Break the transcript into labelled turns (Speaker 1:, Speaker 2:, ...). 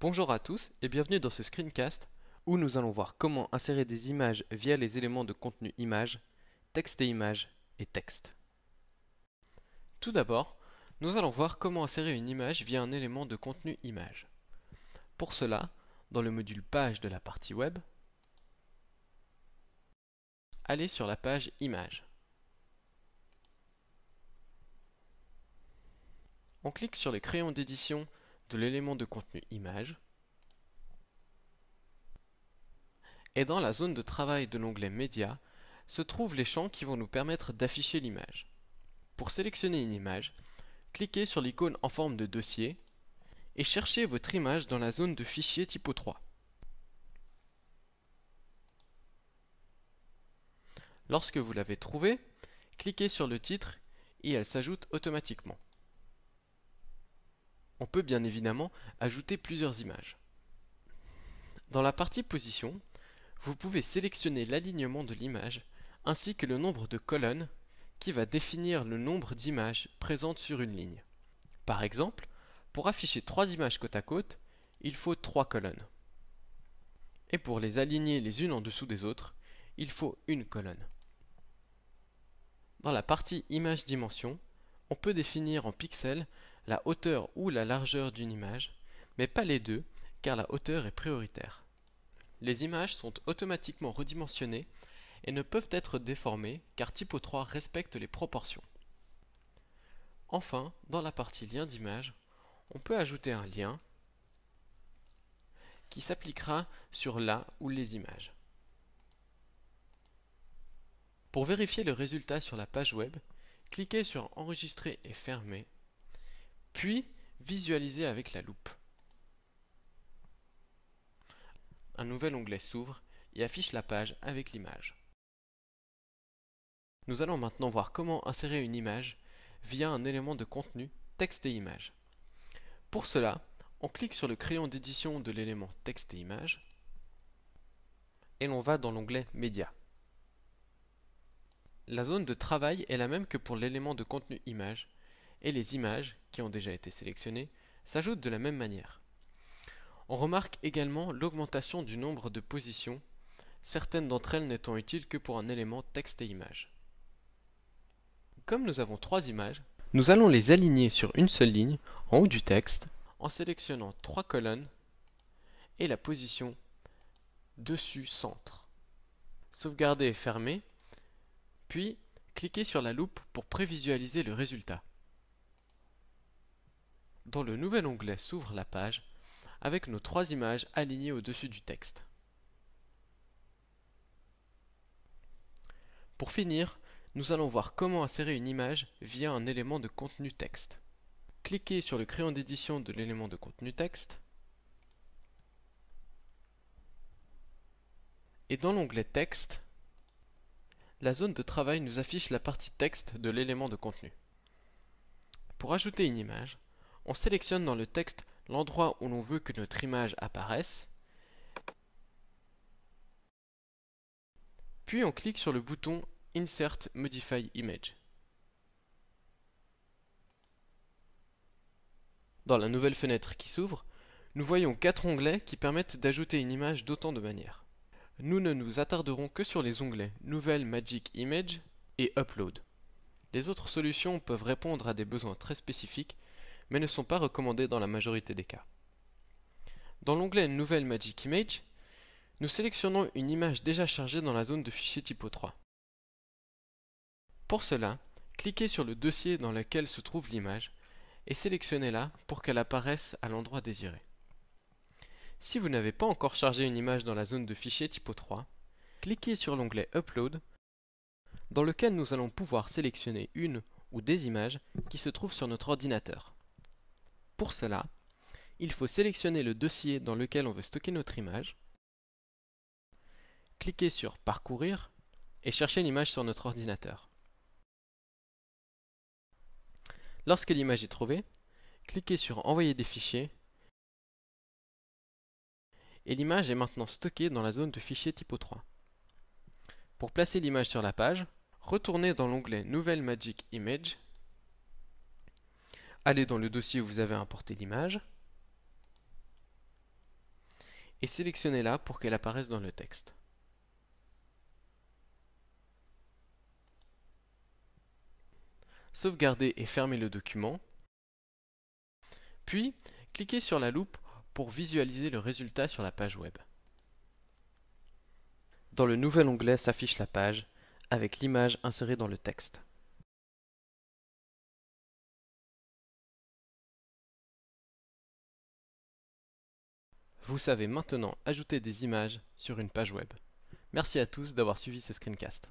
Speaker 1: Bonjour à tous et bienvenue dans ce screencast où nous allons voir comment insérer des images via les éléments de contenu image, texte et image et texte. Tout d'abord, nous allons voir comment insérer une image via un élément de contenu image. Pour cela, dans le module page de la partie web, allez sur la page image. On clique sur les crayons d'édition l'élément de contenu image et dans la zone de travail de l'onglet Média se trouvent les champs qui vont nous permettre d'afficher l'image. Pour sélectionner une image, cliquez sur l'icône en forme de dossier et cherchez votre image dans la zone de fichier typo 3. Lorsque vous l'avez trouvée, cliquez sur le titre et elle s'ajoute automatiquement. On peut bien évidemment ajouter plusieurs images. Dans la partie position, vous pouvez sélectionner l'alignement de l'image ainsi que le nombre de colonnes qui va définir le nombre d'images présentes sur une ligne. Par exemple, pour afficher trois images côte à côte, il faut trois colonnes. Et pour les aligner les unes en dessous des autres, il faut une colonne. Dans la partie Image dimension, on peut définir en pixels la hauteur ou la largeur d'une image, mais pas les deux, car la hauteur est prioritaire. Les images sont automatiquement redimensionnées et ne peuvent être déformées car Typo 3 respecte les proportions. Enfin, dans la partie lien d'image, on peut ajouter un lien qui s'appliquera sur la ou les images. Pour vérifier le résultat sur la page web, cliquez sur Enregistrer et fermer puis visualiser avec la loupe. Un nouvel onglet s'ouvre et affiche la page avec l'image. Nous allons maintenant voir comment insérer une image via un élément de contenu, texte et image. Pour cela, on clique sur le crayon d'édition de l'élément texte et image et l'on va dans l'onglet Média. La zone de travail est la même que pour l'élément de contenu image et les images qui ont déjà été sélectionnés, s'ajoutent de la même manière. On remarque également l'augmentation du nombre de positions, certaines d'entre elles n'étant utiles que pour un élément texte et image. Comme nous avons trois images, nous allons les aligner sur une seule ligne, en haut du texte, en sélectionnant trois colonnes et la position dessus centre. Sauvegarder et fermer, puis cliquez sur la loupe pour prévisualiser le résultat dans le nouvel onglet s'ouvre la page avec nos trois images alignées au-dessus du texte. Pour finir, nous allons voir comment insérer une image via un élément de contenu texte. Cliquez sur le crayon d'édition de l'élément de contenu texte et dans l'onglet texte, la zone de travail nous affiche la partie texte de l'élément de contenu. Pour ajouter une image, on sélectionne dans le texte l'endroit où l'on veut que notre image apparaisse, puis on clique sur le bouton Insert Modify Image. Dans la nouvelle fenêtre qui s'ouvre, nous voyons quatre onglets qui permettent d'ajouter une image d'autant de manières. Nous ne nous attarderons que sur les onglets Nouvelle Magic Image et Upload. Les autres solutions peuvent répondre à des besoins très spécifiques mais ne sont pas recommandés dans la majorité des cas. Dans l'onglet Nouvelle Magic Image, nous sélectionnons une image déjà chargée dans la zone de fichier typo 3. Pour cela, cliquez sur le dossier dans lequel se trouve l'image et sélectionnez-la pour qu'elle apparaisse à l'endroit désiré. Si vous n'avez pas encore chargé une image dans la zone de fichier typo 3, cliquez sur l'onglet Upload dans lequel nous allons pouvoir sélectionner une ou des images qui se trouvent sur notre ordinateur. Pour cela, il faut sélectionner le dossier dans lequel on veut stocker notre image, cliquer sur Parcourir et chercher l'image sur notre ordinateur. Lorsque l'image est trouvée, cliquez sur Envoyer des fichiers et l'image est maintenant stockée dans la zone de fichiers typo 3. Pour placer l'image sur la page, retournez dans l'onglet Nouvelle Magic Image allez dans le dossier où vous avez importé l'image et sélectionnez-la pour qu'elle apparaisse dans le texte. Sauvegardez et fermez le document, puis cliquez sur la loupe pour visualiser le résultat sur la page web. Dans le nouvel onglet s'affiche la page avec l'image insérée dans le texte. Vous savez maintenant ajouter des images sur une page web. Merci à tous d'avoir suivi ce screencast.